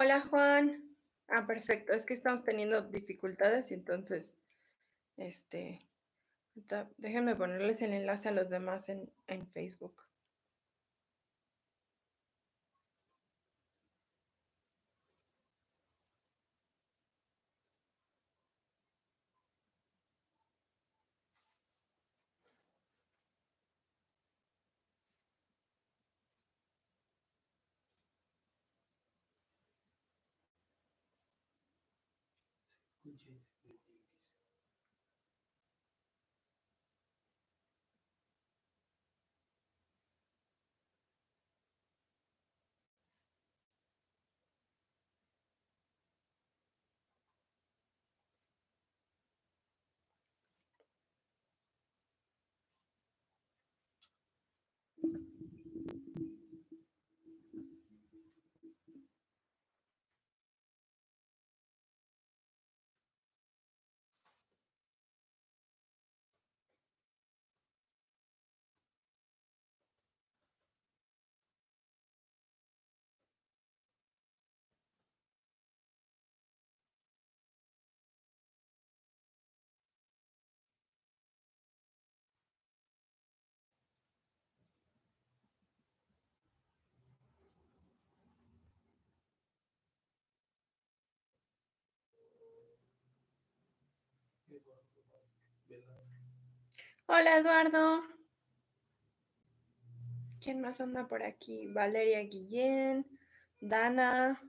Hola Juan. Ah, perfecto. Es que estamos teniendo dificultades y entonces, este, déjenme ponerles el enlace a los demás en, en Facebook. engine Hola Eduardo. ¿Quién más anda por aquí? Valeria Guillén, Dana,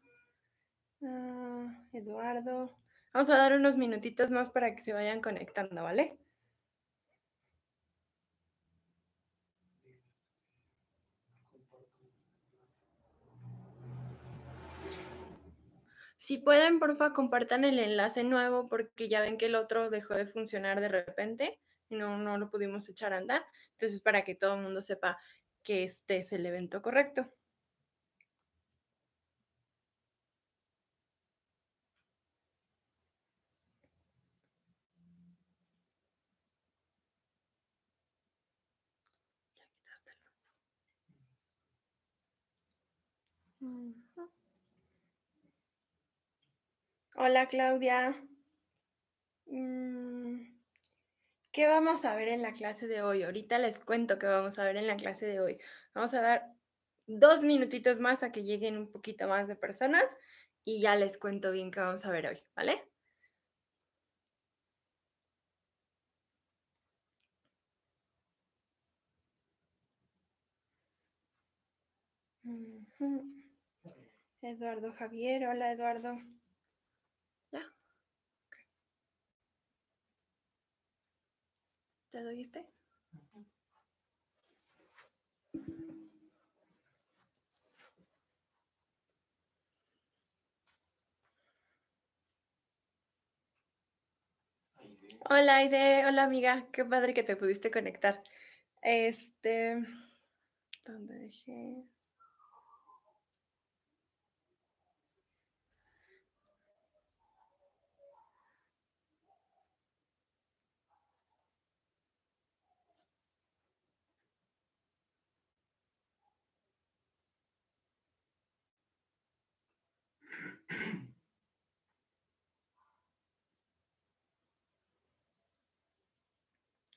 ah, Eduardo. Vamos a dar unos minutitos más para que se vayan conectando, ¿vale? Si pueden, porfa, compartan el enlace nuevo porque ya ven que el otro dejó de funcionar de repente y no, no lo pudimos echar a andar. Entonces, para que todo el mundo sepa que este es el evento correcto. Hola Claudia. Mm, ¿Qué vamos a ver en la clase de hoy? Ahorita les cuento qué vamos a ver en la clase de hoy. Vamos a dar dos minutitos más a que lleguen un poquito más de personas y ya les cuento bien qué vamos a ver hoy, ¿vale? Eduardo Javier, hola Eduardo. ¿Te oíste? Hola Aide, hola amiga, qué padre que te pudiste conectar. Este, ¿dónde dejé?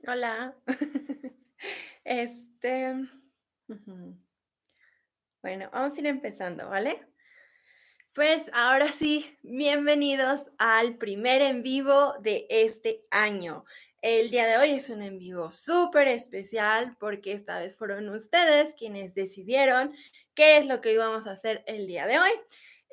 Hola. este. Bueno, vamos a ir empezando, ¿vale? Pues ahora sí, bienvenidos al primer en vivo de este año. El día de hoy es un en vivo súper especial porque esta vez fueron ustedes quienes decidieron qué es lo que íbamos a hacer el día de hoy.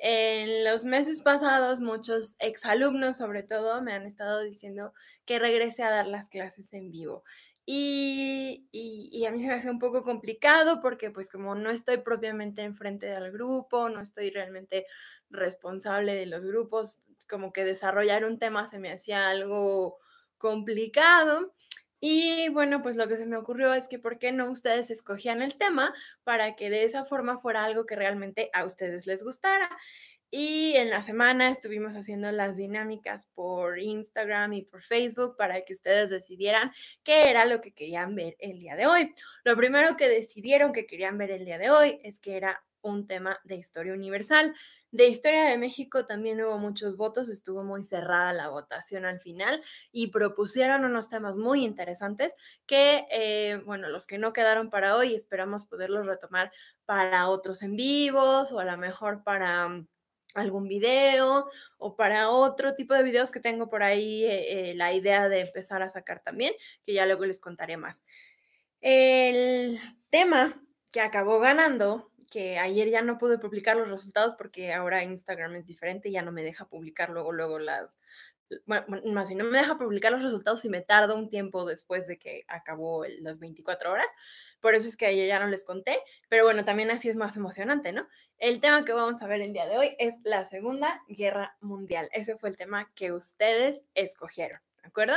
En los meses pasados, muchos exalumnos sobre todo me han estado diciendo que regrese a dar las clases en vivo. Y, y, a mí se me hace un poco complicado porque pues como no estoy propiamente enfrente del grupo, no estoy realmente responsable de los grupos, como que desarrollar un tema se me hacía algo complicado. Y bueno, pues lo que se me ocurrió es que por qué no ustedes escogían el tema para que de esa forma fuera algo que realmente a ustedes les gustara. Y en la semana estuvimos haciendo las dinámicas por Instagram y por Facebook para que ustedes decidieran qué era lo que querían ver el día de hoy. Lo primero que decidieron que querían ver el día de hoy es que era un tema de historia universal. De historia de México también hubo muchos votos, estuvo muy cerrada la votación al final y propusieron unos temas muy interesantes que, eh, bueno, los que no quedaron para hoy, esperamos poderlos retomar para otros en vivos o a lo mejor para mm, algún video o para otro tipo de videos que tengo por ahí eh, eh, la idea de empezar a sacar también, que ya luego les contaré más. El tema que acabó ganando que ayer ya no pude publicar los resultados porque ahora Instagram es diferente, ya no me deja publicar luego, luego las... más bien, no me deja publicar los resultados y me tarda un tiempo después de que acabó las 24 horas. Por eso es que ayer ya no les conté, pero bueno, también así es más emocionante, ¿no? El tema que vamos a ver el día de hoy es la Segunda Guerra Mundial. Ese fue el tema que ustedes escogieron, ¿de acuerdo?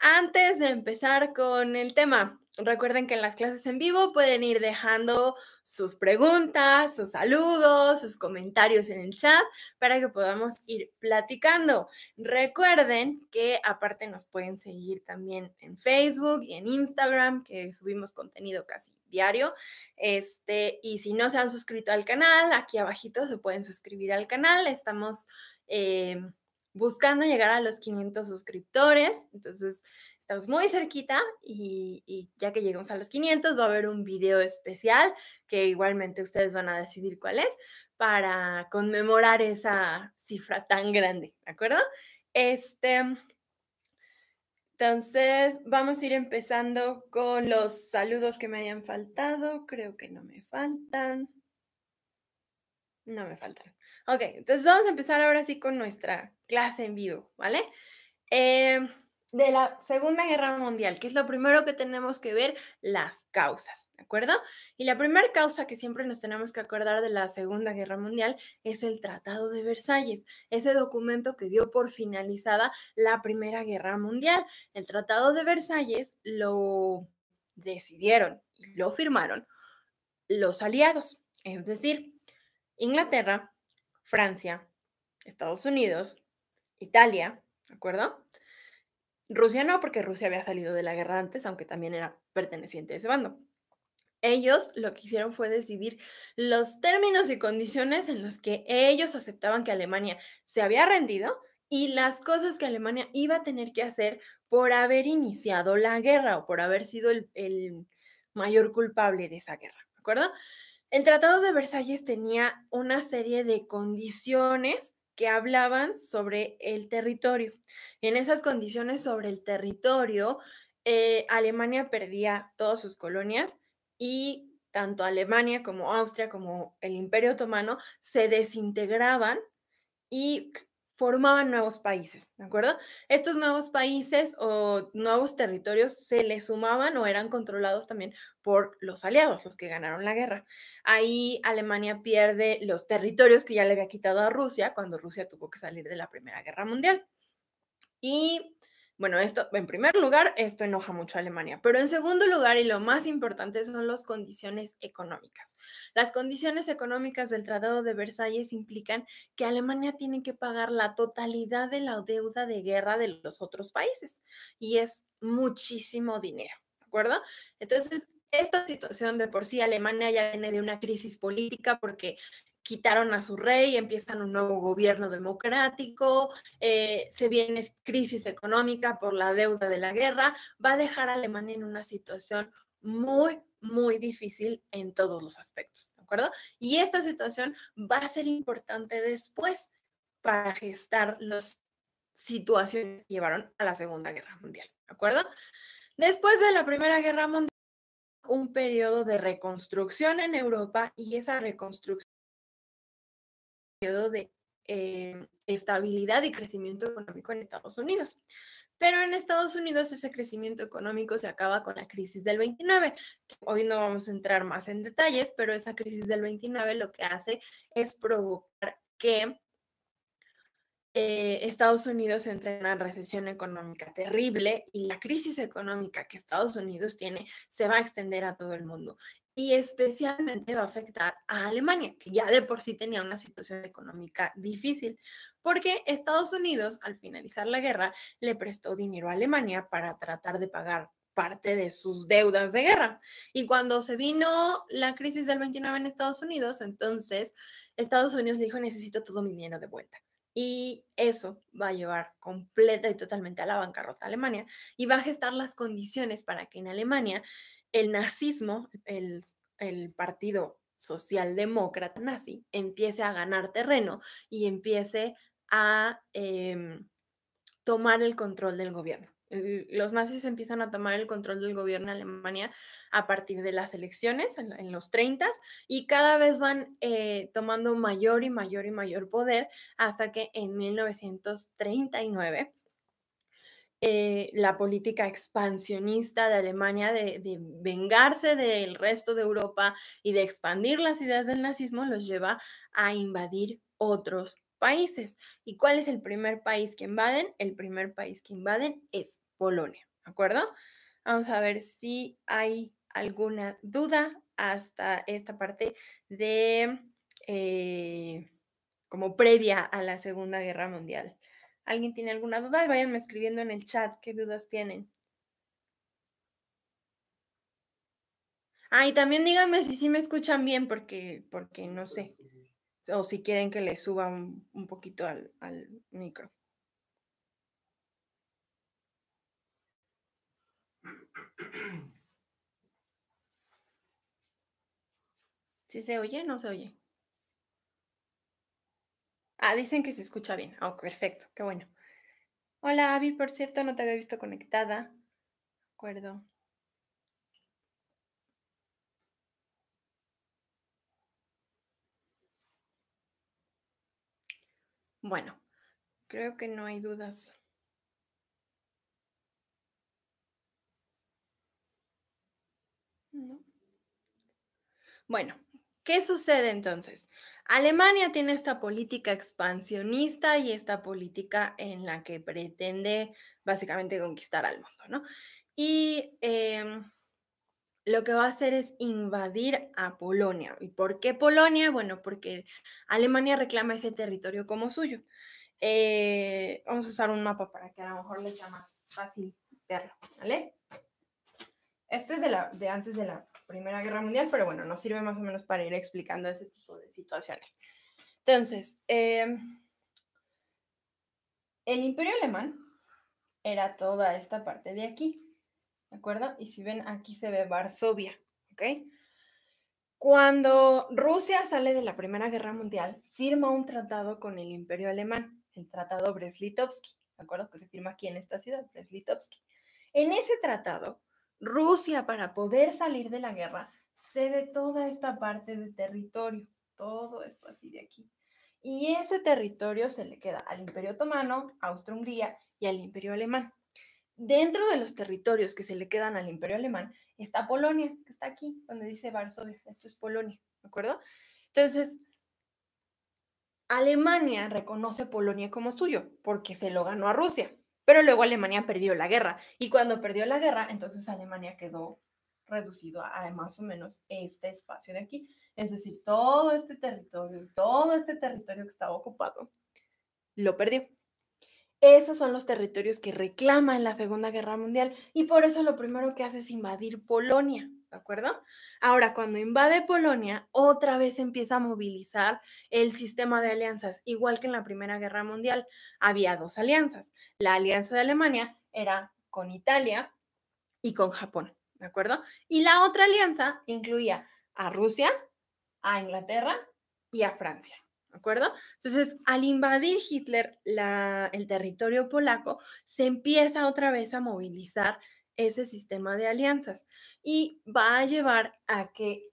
Antes de empezar con el tema, Recuerden que en las clases en vivo pueden ir dejando sus preguntas, sus saludos, sus comentarios en el chat para que podamos ir platicando. Recuerden que aparte nos pueden seguir también en Facebook y en Instagram, que subimos contenido casi diario. Este, y si no se han suscrito al canal, aquí abajito se pueden suscribir al canal. Estamos... Eh, buscando llegar a los 500 suscriptores, entonces estamos muy cerquita y, ya que lleguemos a los 500 va a haber un video especial que igualmente ustedes van a decidir cuál es para conmemorar esa cifra tan grande, ¿de acuerdo? Este, entonces vamos a ir empezando con los saludos que me hayan faltado, creo que no me faltan, no me faltan. Ok, entonces vamos a empezar ahora sí con nuestra clase en vivo, ¿vale? Em, de la Segunda Guerra Mundial, que es lo primero que tenemos que ver, las causas, ¿de acuerdo? Y la primera causa que siempre nos tenemos que acordar de la Segunda Guerra Mundial es el Tratado de Versalles, ese documento que dio por finalizada la Primera Guerra Mundial. El Tratado de Versalles lo decidieron lo firmaron los aliados, es decir, Inglaterra, Francia, Estados Unidos, Italia, ¿de acuerdo? Rusia no, porque Rusia había salido de la guerra antes, aunque también era perteneciente a ese bando. Ellos lo que hicieron fue decidir los términos y condiciones en los que ellos aceptaban que Alemania se había rendido y las cosas que Alemania iba a tener que hacer por haber iniciado la guerra o por haber sido el, mayor culpable de esa guerra, ¿de acuerdo? El Tratado de Versalles tenía una serie de condiciones que hablaban sobre el territorio. en esas condiciones sobre el territorio, eh, Alemania perdía todas sus colonias y tanto Alemania como Austria como el Imperio Otomano se desintegraban y formaban nuevos países, ¿de acuerdo? Estos nuevos países o nuevos territorios se les sumaban o eran controlados también por los aliados, los que ganaron la guerra. Ahí Alemania pierde los territorios que ya le había quitado a Rusia cuando Rusia tuvo que salir de la Primera Guerra Mundial. Y bueno, esto, en primer lugar, esto enoja mucho a Alemania, pero en segundo lugar, y lo más importante, son las condiciones económicas. Las condiciones económicas del Tratado de Versalles implican que Alemania tiene que pagar la totalidad de la deuda de guerra de los otros países, y es muchísimo dinero, ¿de acuerdo? Entonces, esta situación de por sí Alemania ya viene de una crisis política porque quitaron a su rey, empiezan un nuevo gobierno democrático, eh, se viene crisis económica por la deuda de la guerra, va a dejar a Alemania en una situación muy, muy difícil en todos los aspectos, ¿de acuerdo? Y esta situación va a ser importante después para gestar las situaciones que llevaron a la Segunda Guerra Mundial, ¿de acuerdo? Después de la Primera Guerra Mundial, un periodo de reconstrucción en Europa y esa reconstrucción de em, estabilidad y crecimiento económico en Estados Unidos. Pero en Estados Unidos ese crecimiento económico se acaba con la crisis del 29. Hoy no vamos a entrar más en detalles, pero esa crisis del 29 lo que hace es provocar que eh, Estados Unidos entre en una recesión económica terrible y la crisis económica que Estados Unidos tiene se va a extender a todo el mundo y especialmente va a afectar a Alemania, que ya de por sí tenía una situación económica difícil, porque Estados Unidos, al finalizar la guerra, le prestó dinero a Alemania para tratar de pagar parte de sus deudas de guerra. Y cuando se vino la crisis del 29 en Estados Unidos, entonces Estados Unidos dijo, necesito todo mi dinero de vuelta. Y eso va a llevar completa y totalmente a la bancarrota a Alemania y va a gestar las condiciones para que en Alemania el nazismo, el, partido socialdemócrata nazi, empiece a ganar terreno y empiece a em, tomar el control del gobierno. Los nazis empiezan a tomar el control del gobierno en Alemania a partir de las elecciones en, los 30 y cada vez van eh, tomando mayor y mayor y mayor poder hasta que en 1939 eh, la política expansionista de Alemania de, vengarse del resto de Europa y de expandir las ideas del nazismo los lleva a invadir otros países. ¿Y cuál es el primer país que invaden? El primer país que invaden es Polonia, ¿de acuerdo? Vamos a ver si hay alguna duda hasta esta parte de eh, como previa a la Segunda Guerra Mundial alguien tiene alguna duda, váyanme escribiendo en el chat qué dudas tienen. Ah, y también díganme si sí me escuchan bien, porque, porque no sé. O si quieren que le suba un, poquito al, al micro. ¿Sí se oye? ¿No se oye? Ah, dicen que se escucha bien. Oh, perfecto, qué bueno. Hola, Abby. por cierto, no te había visto conectada. De acuerdo. Bueno, creo que no hay dudas. Bueno, ¿Qué sucede entonces? Alemania tiene esta política expansionista y esta política en la que pretende básicamente conquistar al mundo, ¿no? Y em, lo que va a hacer es invadir a Polonia. ¿Y por qué Polonia? Bueno, porque Alemania reclama ese territorio como suyo. Eh, vamos a usar un mapa para que a lo mejor les sea más fácil verlo, ¿vale? Este es de antes de la Primera Guerra Mundial, pero bueno, nos sirve más o menos para ir explicando ese tipo de situaciones. Entonces, em, el imperio alemán era toda esta parte de aquí, ¿de acuerdo? Y si ven, aquí se ve Varsovia, ¿ok? Cuando Rusia sale de la Primera Guerra Mundial, firma un tratado con el imperio alemán, el tratado brest ¿de acuerdo? Que se firma aquí en esta ciudad, brest En ese tratado, Rusia, para poder salir de la guerra, cede toda esta parte de territorio, todo esto así de aquí. Y ese territorio se le queda al Imperio Otomano, Austro-Hungría y al Imperio Alemán. Dentro de los territorios que se le quedan al Imperio Alemán está Polonia, que está aquí, donde dice Varsovia. Esto es Polonia, ¿de acuerdo? Entonces, Alemania reconoce Polonia como suyo porque se lo ganó a Rusia. Pero luego Alemania perdió la guerra y cuando perdió la guerra, entonces Alemania quedó reducido a, más o menos este espacio de aquí, es decir, todo este territorio, todo este territorio que estaba ocupado, lo perdió. Esos son los territorios que reclama en la Segunda Guerra Mundial y por eso lo primero que hace es invadir Polonia. ¿de acuerdo? Ahora, cuando invade Polonia, otra vez empieza a movilizar el sistema de alianzas, igual que en la Primera Guerra Mundial. Había dos alianzas. La alianza de Alemania era con Italia y con Japón, ¿de acuerdo? Y la otra alianza incluía a Rusia, a Inglaterra y a Francia. ¿De acuerdo? Entonces, al invadir Hitler la, el territorio polaco, se empieza otra vez a movilizar ese sistema de alianzas y va a llevar a que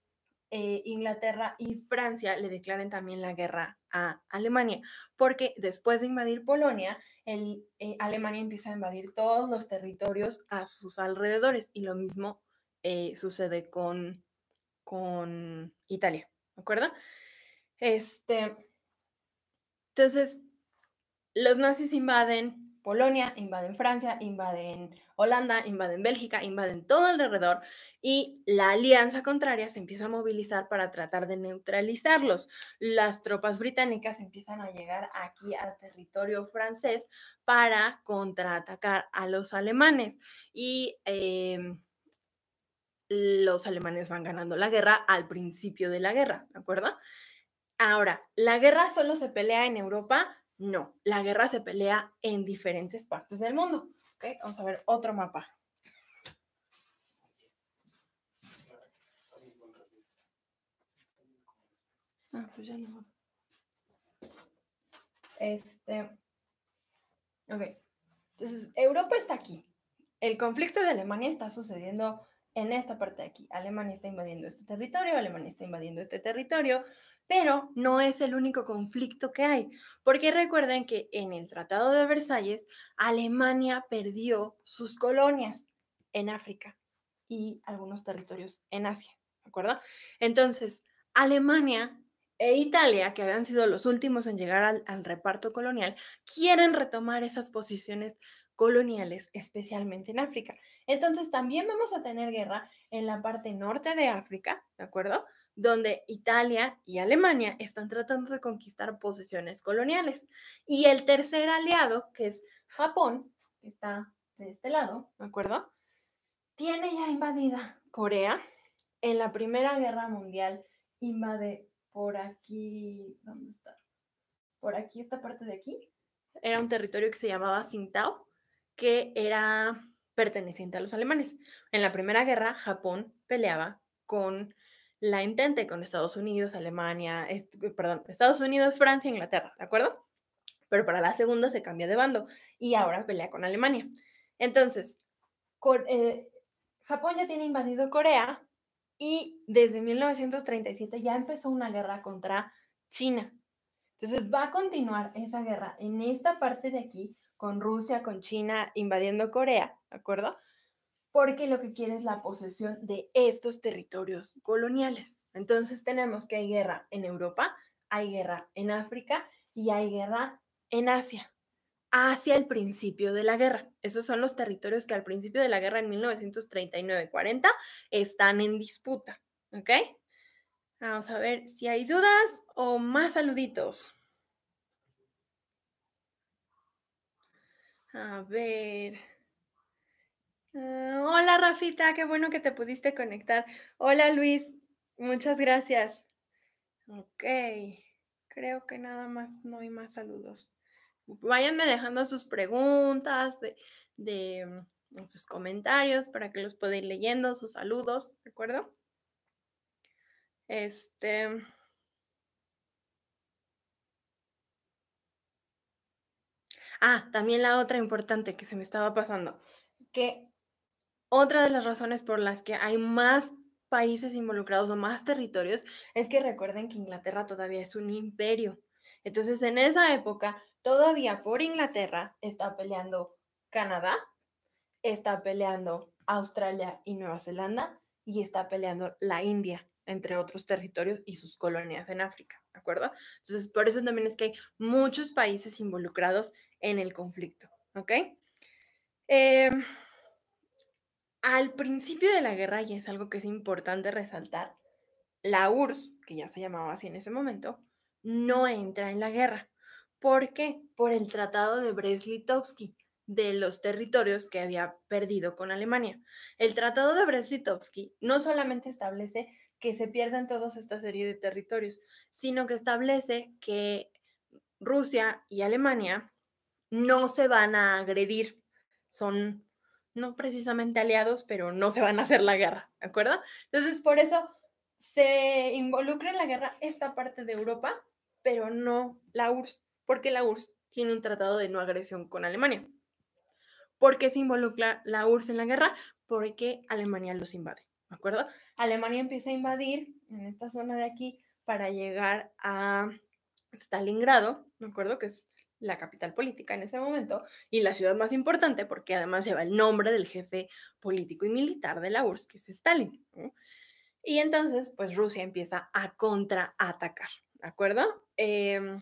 eh, Inglaterra y Francia le declaren también la guerra a Alemania, porque después de invadir Polonia, el, eh, Alemania empieza a invadir todos los territorios a sus alrededores y lo mismo eh, sucede con, con Italia, ¿de acuerdo? Este, entonces, los nazis invaden Polonia, invaden Francia, invaden Holanda, invaden Bélgica, invaden todo alrededor y la alianza contraria se empieza a movilizar para tratar de neutralizarlos. Las tropas británicas empiezan a llegar aquí al territorio francés para contraatacar a los alemanes y em, los alemanes van ganando la guerra al principio de la guerra, ¿de acuerdo? Ahora, la guerra solo se pelea en Europa no, la guerra se pelea en diferentes partes del mundo. ¿Okay? Vamos a ver otro mapa. Ah, pues este. Entonces, Europa está aquí. El conflicto de Alemania está sucediendo en esta parte de aquí. Alemania está invadiendo este territorio, Alemania está invadiendo este territorio, pero no es el único conflicto que hay, porque recuerden que en el Tratado de Versalles, Alemania perdió sus colonias en África y algunos territorios en Asia, ¿de acuerdo? Entonces, Alemania e Italia, que habían sido los últimos en llegar al, al reparto colonial, quieren retomar esas posiciones coloniales, especialmente en África. Entonces también vamos a tener guerra en la parte norte de África, ¿de acuerdo? Donde Italia y Alemania están tratando de conquistar posesiones coloniales. Y el tercer aliado, que es Japón, que está de este lado, ¿de acuerdo? Tiene ya invadida Corea. En la Primera Guerra Mundial invade por aquí, ¿dónde está? Por aquí, esta parte de aquí. Era un territorio que se llamaba Sintao que era perteneciente a los alemanes. En la Primera Guerra, Japón peleaba con la intente, con Estados Unidos, Alemania, eh, perdón, Estados Unidos, Francia, Inglaterra, ¿de acuerdo? Pero para la segunda se cambia de bando y ahora pelea con Alemania. Entonces, eh, Japón ya tiene invadido Corea y desde 1937 ya empezó una guerra contra China. Entonces va a continuar esa guerra en esta parte de aquí con Rusia, con China invadiendo Corea, ¿de acuerdo? Porque lo que quiere es la posesión de estos territorios coloniales. Entonces tenemos que hay guerra en Europa, hay guerra en África y hay guerra en Asia, hacia el principio de la guerra. Esos son los territorios que al principio de la guerra en 1939-40 están en disputa, ¿ok? Vamos a ver si hay dudas o más saluditos. A ver. Ah, hola Rafita, qué bueno que te pudiste conectar. Hola Luis, muchas gracias. Ok, creo que nada más, no hay más saludos. Váyanme dejando sus preguntas, de, mm, sus comentarios para que los pueda ir leyendo, sus saludos, ¿de acuerdo? Este. Ah, también la otra importante que se me estaba pasando, que otra de las razones por las que hay más países involucrados o más territorios es que recuerden que Inglaterra todavía es un imperio. Entonces, en esa época, todavía por Inglaterra está peleando Canadá, está peleando Australia y Nueva Zelanda y está peleando la India, entre otros territorios y sus colonias en África, ¿de acuerdo? Entonces, por eso también es que hay muchos países involucrados en el conflicto, ¿ok? Em, al principio de la guerra, y es algo que es importante resaltar, la URSS, que ya se llamaba así en ese momento, no entra en la guerra. ¿Por qué? Por el Tratado de Breslitovsky de los territorios que había perdido con Alemania. El Tratado de Breslitovsky no solamente establece que se pierdan todas esta serie de territorios, sino que establece que Rusia y Alemania no se van a agredir, son no precisamente aliados, pero no se van a hacer la guerra, ¿de acuerdo? Entonces, por eso se involucra en la guerra esta parte de Europa, pero no la URSS, porque la URSS tiene un tratado de no agresión con Alemania. ¿Por qué se involucra la URSS en la guerra? Porque Alemania los invade, ¿de acuerdo? Alemania empieza a invadir en esta zona de aquí para llegar a Stalingrado, ¿de acuerdo? Que es la capital política en ese momento y la ciudad más importante porque además lleva el nombre del jefe político y militar de la URSS, que es Stalin. Y entonces, pues Rusia empieza a contraatacar, ¿de acuerdo? Em,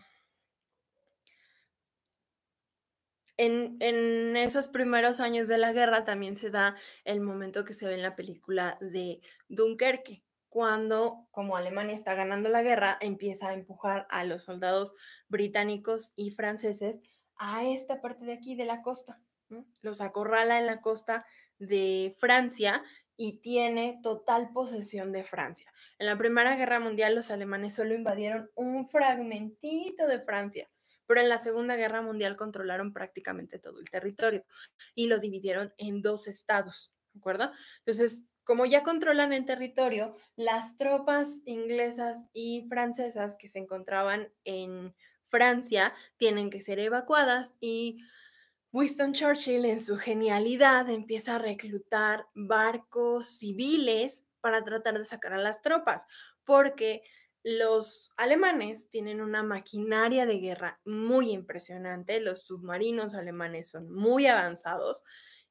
en, en, esos primeros años de la guerra también se da el momento que se ve en la película de Dunkerque, cuando, como Alemania está ganando la guerra, empieza a empujar a los soldados británicos y franceses a esta parte de aquí de la costa. Los acorrala en la costa de Francia y tiene total posesión de Francia. En la Primera Guerra Mundial los alemanes solo invadieron un fragmentito de Francia, pero en la Segunda Guerra Mundial controlaron prácticamente todo el territorio y lo dividieron en dos estados, ¿de acuerdo? Entonces, como ya controlan el territorio, las tropas inglesas y francesas que se encontraban en Francia tienen que ser evacuadas y Winston Churchill en su genialidad empieza a reclutar barcos civiles para tratar de sacar a las tropas, porque los alemanes tienen una maquinaria de guerra muy impresionante, los submarinos alemanes son muy avanzados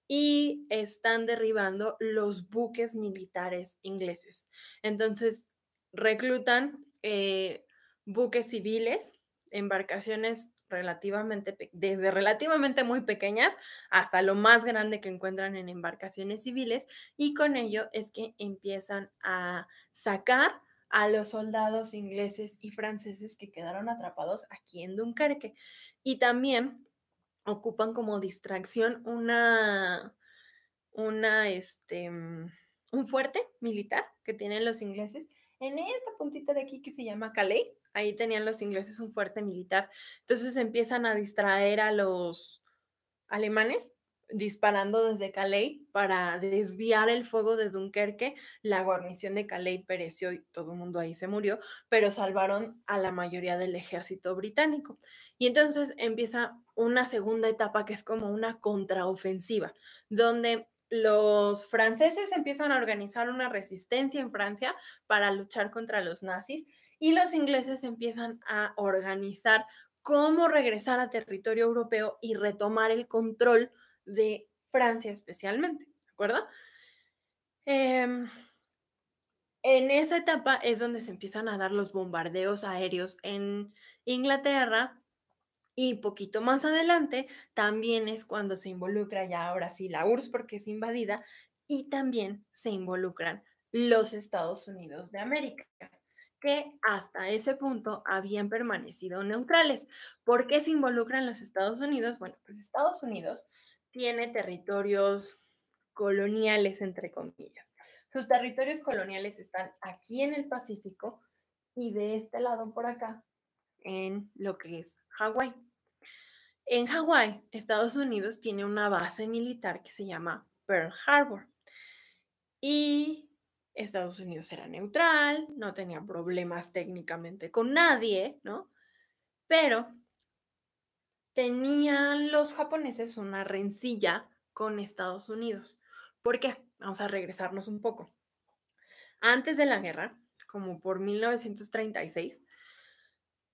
y están derribando los buques militares ingleses. Entonces, reclutan eh, buques civiles embarcaciones relativamente, desde relativamente muy pequeñas hasta lo más grande que encuentran en embarcaciones civiles y con ello es que empiezan a sacar a los soldados ingleses y franceses que quedaron atrapados aquí en Dunkerque y también ocupan como distracción una, una, este, mm, un fuerte militar que tienen los ingleses en esta puntita de aquí que se llama Calais Ahí tenían los ingleses un fuerte militar. Entonces empiezan a distraer a los alemanes disparando desde Calais para desviar el fuego de Dunkerque. La guarnición de Calais pereció y todo el mundo ahí se murió, pero salvaron a la mayoría del ejército británico. Y entonces empieza una segunda etapa que es como una contraofensiva, donde los franceses empiezan a organizar una resistencia en Francia para luchar contra los nazis y los ingleses empiezan a organizar cómo regresar a territorio europeo y retomar el control de Francia especialmente, ¿de acuerdo? Em, en esa etapa es donde se empiezan a dar los bombardeos aéreos en Inglaterra y poquito más adelante también es cuando se involucra ya ahora sí la URSS porque es invadida y también se involucran los Estados Unidos de América que hasta ese punto habían permanecido neutrales. ¿Por qué se involucran los Estados Unidos? Bueno, pues Estados Unidos tiene territorios coloniales, entre comillas. Sus territorios coloniales están aquí en el Pacífico y de este lado por acá, en lo que es Hawái. En Hawái, Estados Unidos tiene una base militar que se llama Pearl Harbor. Y Estados Unidos era neutral, no tenía problemas técnicamente con nadie, ¿no? Pero tenían los japoneses una rencilla con Estados Unidos. ¿Por qué? Vamos a regresarnos un poco. Antes de la guerra, como por 1936,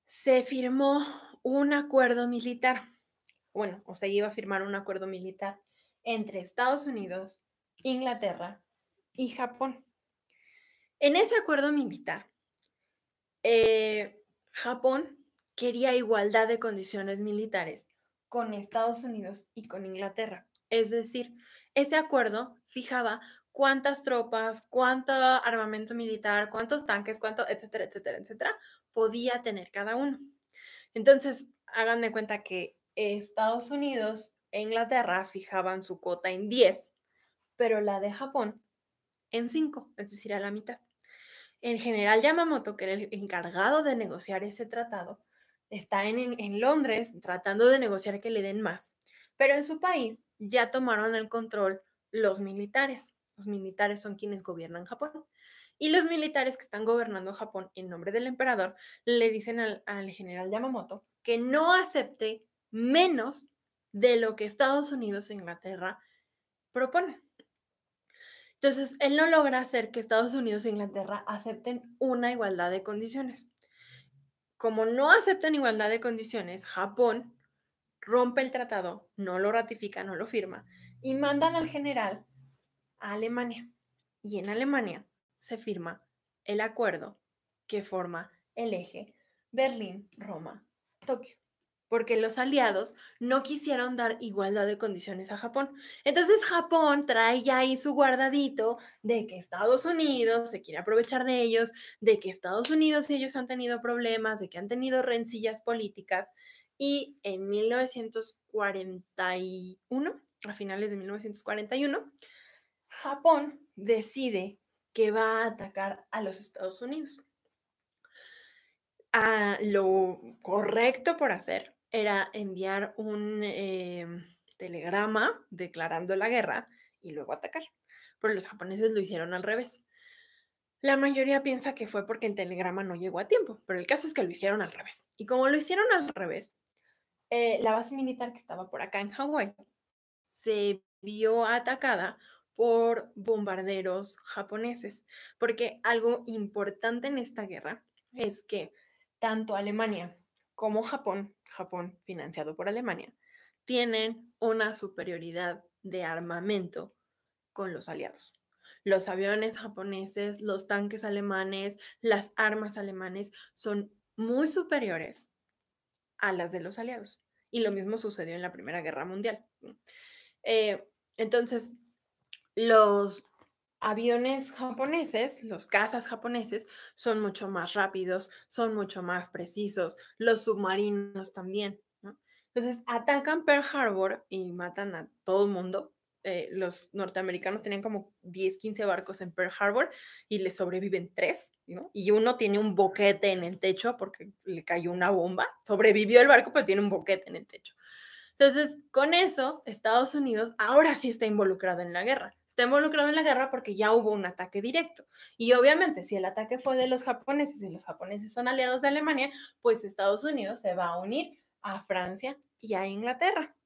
se firmó un acuerdo militar. Bueno, o se iba a firmar un acuerdo militar entre Estados Unidos, Inglaterra y Japón. En ese acuerdo militar, eh, Japón quería igualdad de condiciones militares con Estados Unidos y con Inglaterra. Es decir, ese acuerdo fijaba cuántas tropas, cuánto armamento militar, cuántos tanques, cuánto, etcétera, etcétera, etcétera, podía tener cada uno. Entonces, hagan de cuenta que Estados Unidos e Inglaterra fijaban su cuota en 10, pero la de Japón en cinco, es decir, a la mitad. El general Yamamoto, que era el encargado de negociar ese tratado, está en, Londres tratando de negociar que le den más. Pero en su país ya tomaron el control los militares. Los militares son quienes gobiernan Japón. Y los militares que están gobernando Japón en nombre del emperador le dicen al, al, general Yamamoto que no acepte menos de lo que Estados Unidos e Inglaterra proponen. Entonces, él no logra hacer que Estados Unidos e Inglaterra acepten una igualdad de condiciones. Como no aceptan igualdad de condiciones, Japón rompe el tratado, no lo ratifica, no lo firma, y mandan al general a Alemania. Y en Alemania se firma el acuerdo que forma el eje Berlín-Roma-Tokio porque los aliados no quisieron dar igualdad de condiciones a Japón. Entonces Japón trae ya ahí su guardadito de que Estados Unidos se quiere aprovechar de ellos, de que Estados Unidos y ellos han tenido problemas, de que han tenido rencillas políticas. Y en 1941, a finales de 1941, Japón decide que va a atacar a los Estados Unidos. A ah, lo correcto por hacer era enviar un em, telegrama declarando la guerra y luego atacar. Pero los japoneses lo hicieron al revés. La mayoría piensa que fue porque el telegrama no llegó a tiempo, pero el caso es que lo hicieron al revés. Y como lo hicieron al revés, eh, la base militar que estaba por acá en Hawái se vio atacada por bombarderos japoneses, porque algo importante en esta guerra es que tanto Alemania como Japón Japón, financiado por Alemania, tienen una superioridad de armamento con los aliados. Los aviones japoneses, los tanques alemanes, las armas alemanes son muy superiores a las de los aliados. Y lo mismo sucedió en la Primera Guerra Mundial. Eh, entonces, los aviones japoneses, los cazas japoneses, son mucho más rápidos, son mucho más precisos, los submarinos también. ¿no? Entonces atacan Pearl Harbor y matan a todo el mundo. Eh, los norteamericanos tenían como 10, 15 barcos en Pearl Harbor y les sobreviven tres, Y uno tiene un boquete en el techo porque le cayó una bomba. Sobrevivió el barco, pero tiene un boquete en el techo. Entonces, con eso, Estados Unidos ahora sí está involucrado en la guerra está involucrado en la guerra porque ya hubo un ataque directo. Y obviamente, si el ataque fue de los japoneses y los japoneses son aliados de Alemania, pues Estados Unidos se va a unir a Francia y a Inglaterra,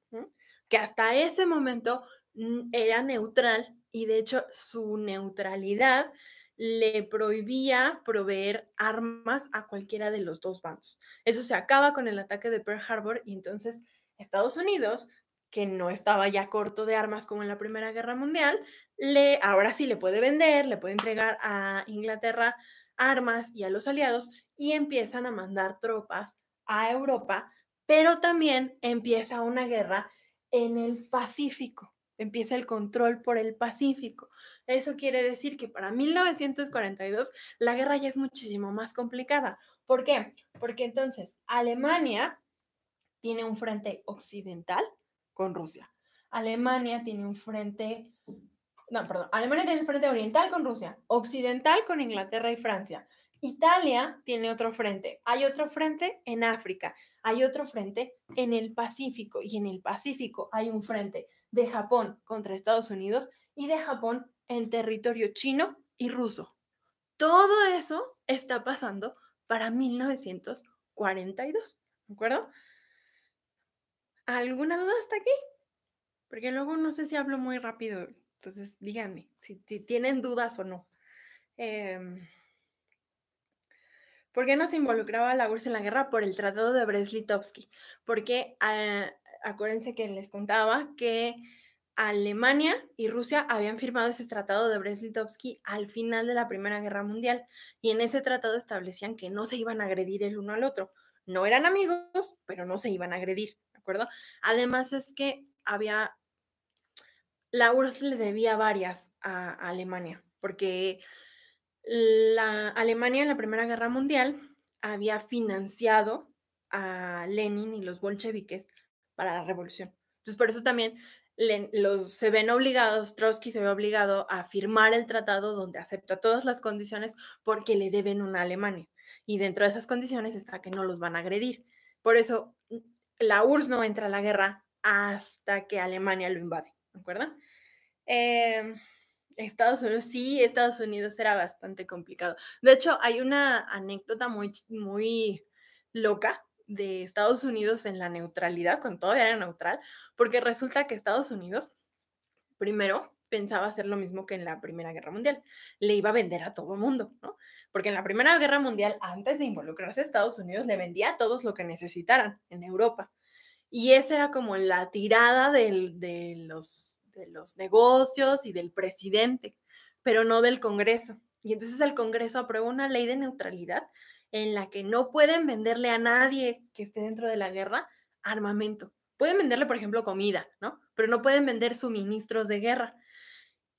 que hasta ese momento mm, era neutral y de hecho su neutralidad le prohibía proveer armas a cualquiera de los dos bandos. Eso se acaba con el ataque de Pearl Harbor y entonces Estados Unidos que no estaba ya corto de armas como en la Primera Guerra Mundial, le, ahora sí le puede vender, le puede entregar a Inglaterra armas y a los aliados y empiezan a mandar tropas a Europa, pero también empieza una guerra en el Pacífico, empieza el control por el Pacífico. Eso quiere decir que para 1942 la guerra ya es muchísimo más complicada. ¿Por qué? Porque entonces Alemania tiene un frente occidental, con Rusia. Alemania tiene un frente, no, perdón, Alemania tiene el frente oriental con Rusia, occidental con Inglaterra y Francia. Italia tiene otro frente, hay otro frente en África, hay otro frente en el Pacífico y en el Pacífico hay un frente de Japón contra Estados Unidos y de Japón en territorio chino y ruso. Todo eso está pasando para 1942, ¿de acuerdo? ¿Alguna duda hasta aquí? Porque luego no sé si hablo muy rápido, entonces díganme si, tienen dudas o no. Em, ¿Por qué no se involucraba la URSS en la guerra? Por el Tratado de brest Porque ah, acuérdense que les contaba que Alemania y Rusia habían firmado ese tratado de Breslitovsky al final de la Primera Guerra Mundial y en ese tratado establecían que no se iban a agredir el uno al otro. No eran amigos, pero no se iban a agredir. ¿de acuerdo? Además es que había, la URSS le debía varias a, Alemania, porque la Alemania en la Primera Guerra Mundial había financiado a Lenin y los bolcheviques para la revolución. Entonces, por eso también los, se ven obligados, Trotsky se ve obligado a firmar el tratado donde acepta todas las condiciones porque le deben una Alemania. Y dentro de esas condiciones está que no los van a agredir. Por eso la URSS no entra a la guerra hasta que Alemania lo invade, ¿de acuerdo? Em, Estados Unidos, sí, Estados Unidos era bastante complicado. De hecho, hay una anécdota muy, muy loca de Estados Unidos en la neutralidad, cuando todavía era neutral, porque resulta que Estados Unidos, primero, pensaba hacer lo mismo que en la Primera Guerra Mundial. Le iba a vender a todo el mundo, ¿no? Porque en la Primera Guerra Mundial, antes de involucrarse a Estados Unidos, le vendía a todos lo que necesitaran en Europa. Y esa era como la tirada de, los, de los negocios y del presidente, pero no del Congreso. Y entonces el Congreso aprobó una ley de neutralidad en la que no pueden venderle a nadie que esté dentro de la guerra armamento. Pueden venderle, por ejemplo, comida, ¿no? Pero no pueden vender suministros de guerra.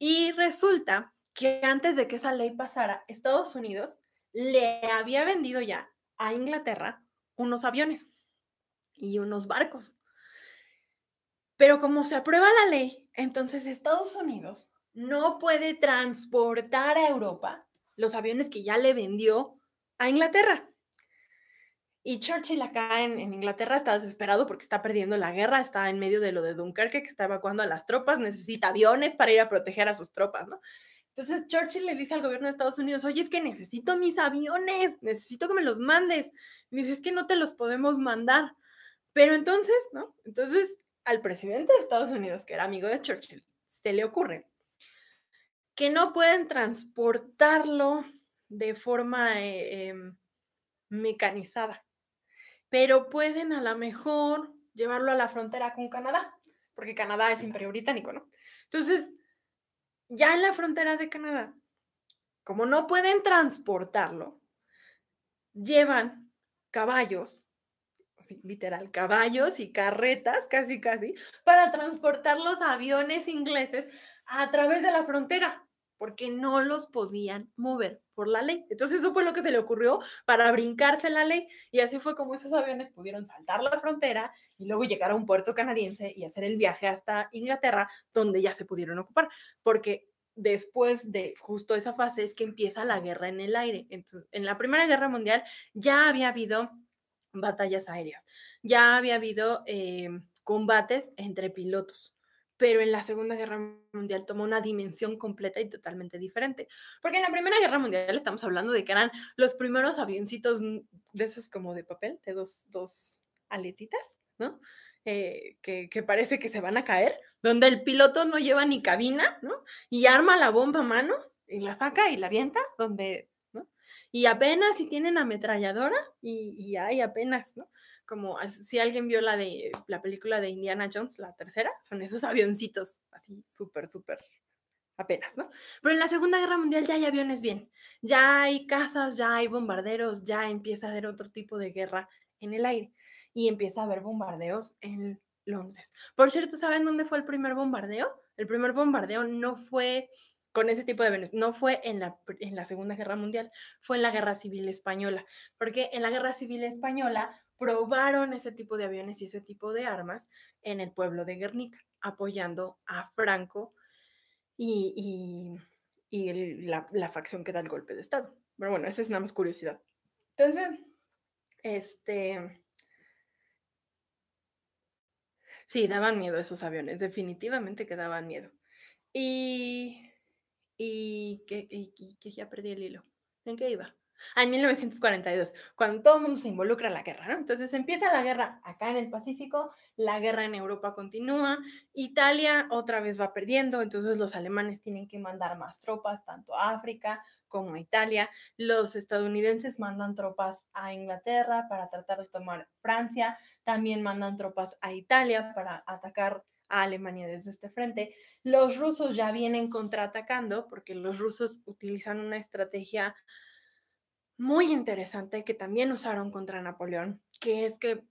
Y resulta que antes de que esa ley pasara, Estados Unidos le había vendido ya a Inglaterra unos aviones y unos barcos. Pero como se aprueba la ley, entonces Estados Unidos no puede transportar a Europa los aviones que ya le vendió a Inglaterra. Y Churchill acá en, Inglaterra está desesperado porque está perdiendo la guerra, está en medio de lo de Dunkerque, que está evacuando a las tropas, necesita aviones para ir a proteger a sus tropas, ¿no? Entonces Churchill le dice al gobierno de Estados Unidos, oye, es que necesito mis aviones, necesito que me los mandes. Y dice, es que no te los podemos mandar. Pero entonces, ¿no? Entonces al presidente de Estados Unidos, que era amigo de Churchill, se le ocurre que no pueden transportarlo de forma eh, em, mecanizada pero pueden a lo mejor llevarlo a la frontera con Canadá, porque Canadá es imperio británico, ¿no? Entonces, ya en la frontera de Canadá, como no pueden transportarlo, llevan caballos, literal, caballos y carretas, casi, casi, para transportar los aviones ingleses a través de la frontera porque no los podían mover por la ley. Entonces eso fue lo que se le ocurrió para brincarse la ley y así fue como esos aviones pudieron saltar la frontera y luego llegar a un puerto canadiense y hacer el viaje hasta Inglaterra donde ya se pudieron ocupar, porque después de justo esa fase es que empieza la guerra en el aire. Entonces, en la Primera Guerra Mundial ya había habido batallas aéreas, ya había habido eh, combates entre pilotos pero en la Segunda Guerra Mundial tomó una dimensión completa y totalmente diferente. Porque en la Primera Guerra Mundial estamos hablando de que eran los primeros avioncitos de esos como de papel, de dos, dos aletitas, ¿no? Eh, que, que, parece que se van a caer, donde el piloto no lleva ni cabina, ¿no? Y arma la bomba a mano y la saca y la avienta, donde, ¿no? Y apenas si tienen ametralladora y, y hay apenas, ¿no? como si alguien vio la de la película de Indiana Jones, la tercera, son esos avioncitos así súper, súper apenas, ¿no? Pero en la Segunda Guerra Mundial ya hay aviones bien, ya hay casas, ya hay bombarderos, ya empieza a haber otro tipo de guerra en el aire y empieza a haber bombardeos en Londres. Por cierto, ¿saben dónde fue el primer bombardeo? El primer bombardeo no fue con ese tipo de aviones, no fue en la, en la Segunda Guerra Mundial, fue en la Guerra Civil Española, porque en la Guerra Civil Española probaron ese tipo de aviones y ese tipo de armas en el pueblo de Guernica, apoyando a Franco y, la, facción que da el golpe de Estado. Pero bueno, esa es nada más curiosidad. Entonces, este... Sí, daban miedo esos aviones, definitivamente que daban miedo. Y... Y que, y que ya perdí el hilo. ¿En qué iba? en 1942, cuando todo el mundo se involucra en la guerra, ¿no? Entonces empieza la guerra acá en el Pacífico, la guerra en Europa continúa, Italia otra vez va perdiendo, entonces los alemanes tienen que mandar más tropas, tanto a África como a Italia, los estadounidenses mandan tropas a Inglaterra para tratar de tomar Francia, también mandan tropas a Italia para atacar a Alemania desde este frente. Los rusos ya vienen contraatacando porque los rusos utilizan una estrategia muy interesante que también usaron contra Napoleón, que es que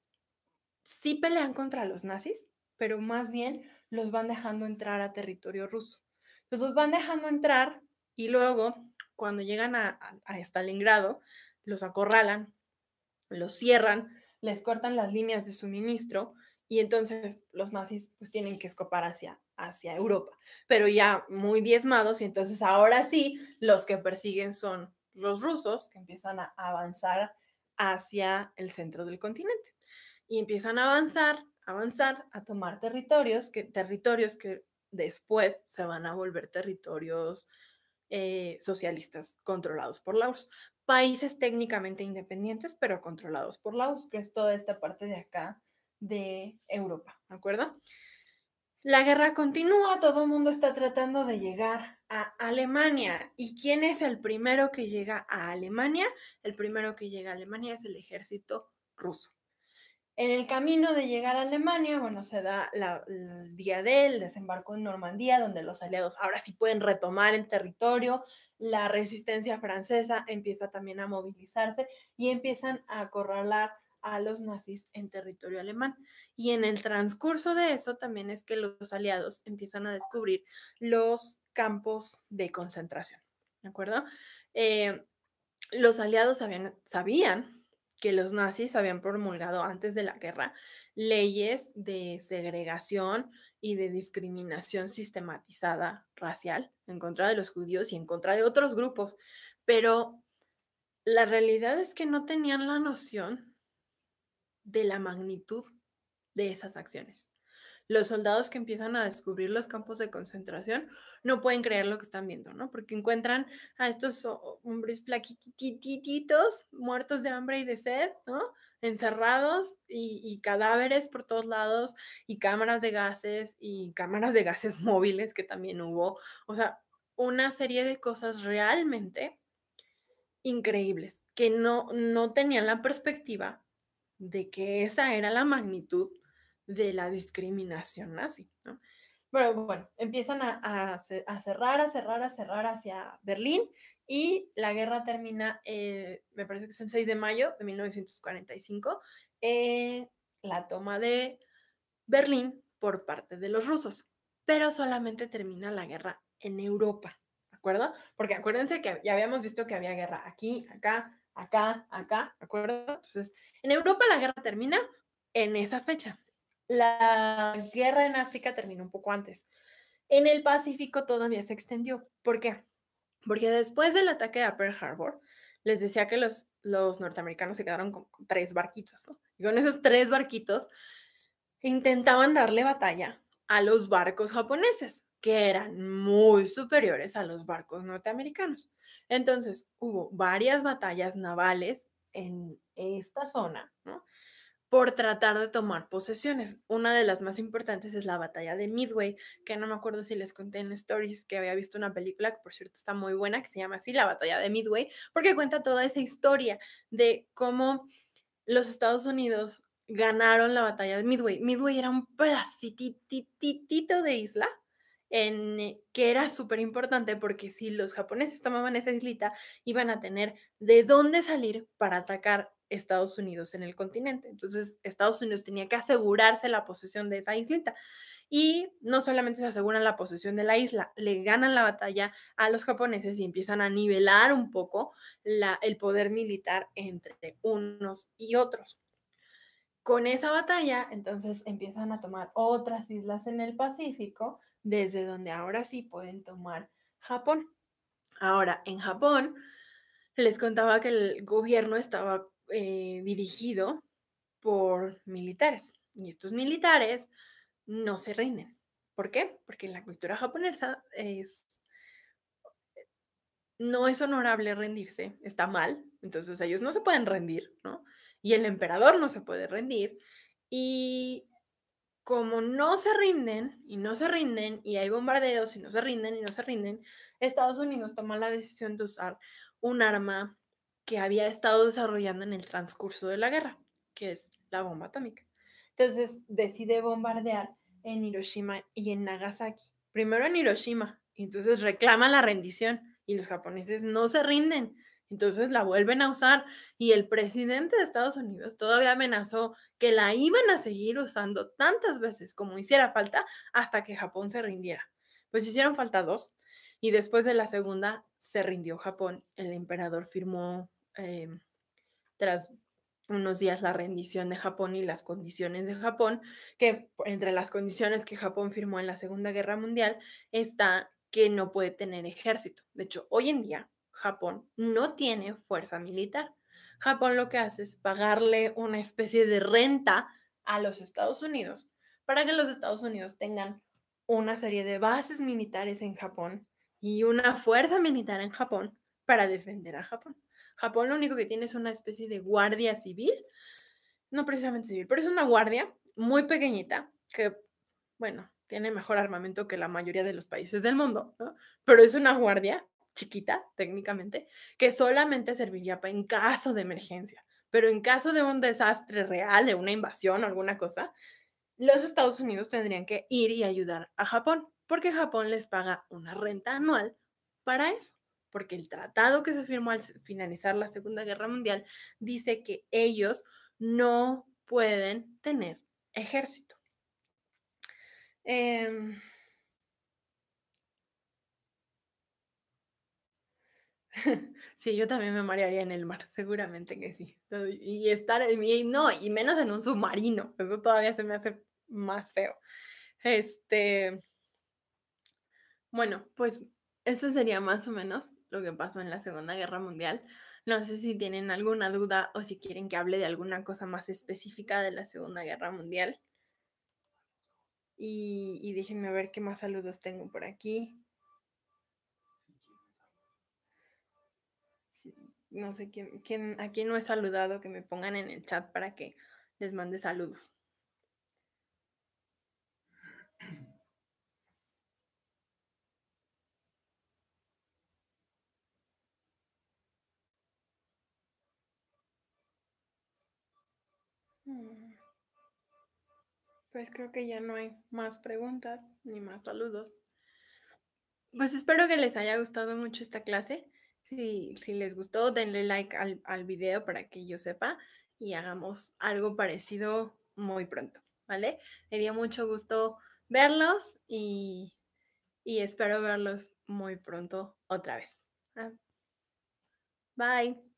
sí pelean contra los nazis, pero más bien los van dejando entrar a territorio ruso. Entonces los van dejando entrar y luego, cuando llegan a, a, Stalingrado, los acorralan, los cierran, les cortan las líneas de suministro y entonces los nazis pues tienen que escopar hacia, hacia Europa, pero ya muy diezmados y entonces ahora sí los que persiguen son los rusos que empiezan a avanzar hacia el centro del continente y empiezan a avanzar, avanzar, a tomar territorios que, territorios que después se van a volver territorios eh, socialistas controlados por la URSS. Países técnicamente independientes, pero controlados por URSS, que es toda esta parte de acá de Europa, ¿de acuerdo? La guerra continúa, todo el mundo está tratando de llegar a Alemania. ¿Y quién es el primero que llega a Alemania? El primero que llega a Alemania es el ejército ruso. En el camino de llegar a Alemania, bueno, se da el día del desembarco en Normandía, donde los aliados ahora sí pueden retomar el territorio. La resistencia francesa empieza también a movilizarse y empiezan a acorralar a los nazis en territorio alemán. Y en el transcurso de eso también es que los aliados empiezan a descubrir los campos de concentración. ¿De acuerdo? Eh, los aliados sabían, que los nazis habían promulgado antes de la guerra leyes de segregación y de discriminación sistematizada racial en contra de los judíos y en contra de otros grupos, pero la realidad es que no tenían la noción de la magnitud de esas acciones los soldados que empiezan a descubrir los campos de concentración no pueden creer lo que están viendo, ¿no? Porque encuentran a estos hombres plaquititos, muertos de hambre y de sed, ¿no? Encerrados y, cadáveres por todos lados y cámaras de gases y cámaras de gases móviles que también hubo. O sea, una serie de cosas realmente increíbles que no, no tenían la perspectiva de que esa era la magnitud de la discriminación nazi, ¿no? Pero bueno, empiezan a, cerrar, a cerrar, a cerrar hacia Berlín y la guerra termina, eh, me parece que es el 6 de mayo de 1945, eh, la toma de Berlín por parte de los rusos. Pero solamente termina la guerra en Europa, ¿de acuerdo? Porque acuérdense que ya habíamos visto que había guerra aquí, acá, acá, acá, ¿de acuerdo? Entonces, en Europa la guerra termina en esa fecha, la guerra en África terminó un poco antes. En el Pacífico todavía se extendió. ¿Por qué? Porque después del ataque a Pearl Harbor, les decía que los, los norteamericanos se quedaron con, con tres barquitos, ¿no? Y con esos tres barquitos intentaban darle batalla a los barcos japoneses, que eran muy superiores a los barcos norteamericanos. Entonces, hubo varias batallas navales en esta zona, ¿no? por tratar de tomar posesiones. Una de las más importantes es la batalla de Midway, que no me acuerdo si les conté en Stories que había visto una película que por cierto está muy buena, que se llama así, La batalla de Midway, porque cuenta toda esa historia de cómo los Estados Unidos ganaron la batalla de Midway. Midway era un pedacitito de isla en eh, que era súper importante porque si los japoneses tomaban esa islita iban a tener de dónde salir para atacar Estados Unidos en el continente. Entonces, Estados Unidos tenía que asegurarse la posesión de esa islita. Y no solamente se aseguran la posesión de la isla, le ganan la batalla a los japoneses y empiezan a nivelar un poco la, el poder militar entre unos y otros. Con esa batalla, entonces empiezan a tomar otras islas en el Pacífico, desde donde ahora sí pueden tomar Japón. Ahora, en Japón, les contaba que el gobierno estaba eh, dirigido por militares. Y estos militares no se rinden. ¿Por qué? Porque en la cultura japonesa es, no es honorable rendirse, está mal. Entonces ellos no se pueden rendir, ¿no? Y el emperador no se puede rendir. Y como no se rinden y no se rinden y hay bombardeos y no se rinden y no se rinden, Estados Unidos toma la decisión de usar un arma que había estado desarrollando en el transcurso de la guerra, que es la bomba atómica. Entonces decide bombardear en Hiroshima y en Nagasaki. Primero en Hiroshima, y entonces reclama la rendición y los japoneses no se rinden. Entonces la vuelven a usar y el presidente de Estados Unidos todavía amenazó que la iban a seguir usando tantas veces como hiciera falta hasta que Japón se rindiera. Pues hicieron falta dos y después de la segunda se rindió Japón. El emperador firmó Em, tras unos días la rendición de Japón y las condiciones de Japón, que entre las condiciones que Japón firmó en la Segunda Guerra Mundial está que no puede tener ejército. De hecho, hoy en día Japón no tiene fuerza militar. Japón lo que hace es pagarle una especie de renta a los Estados Unidos para que los Estados Unidos tengan una serie de bases militares en Japón y una fuerza militar en Japón para defender a Japón. Japón lo único que tiene es una especie de guardia civil, no precisamente civil, pero es una guardia muy pequeñita que, bueno, tiene mejor armamento que la mayoría de los países del mundo, pero es una guardia chiquita técnicamente que solamente serviría en caso de emergencia. Pero en caso de un desastre real, de una invasión o alguna cosa, los Estados Unidos tendrían que ir y ayudar a Japón, porque Japón les paga una renta anual para eso porque el tratado que se firmó al finalizar la Segunda Guerra Mundial dice que ellos no pueden tener ejército. Em. Sí, yo también me marearía en el mar, seguramente que sí. Y estar, en mi... no, y menos en un submarino, eso todavía se me hace más feo. Este, bueno, pues eso sería más o menos lo que pasó en la Segunda Guerra Mundial. No sé si tienen alguna duda o si quieren que hable de alguna cosa más específica de la Segunda Guerra Mundial. Y, déjenme ver qué más saludos tengo por aquí. no sé quién, quién, a quién no he saludado, que me pongan en el chat para que les mande saludos. Mm. Pues creo que ya no hay más preguntas ni más saludos. Pues espero que les haya gustado mucho esta clase. Si, les gustó, denle like al, al video para que yo sepa y hagamos algo parecido muy pronto, ¿vale? Me dio mucho gusto verlos y, y espero verlos muy pronto otra vez. Ah. Bye.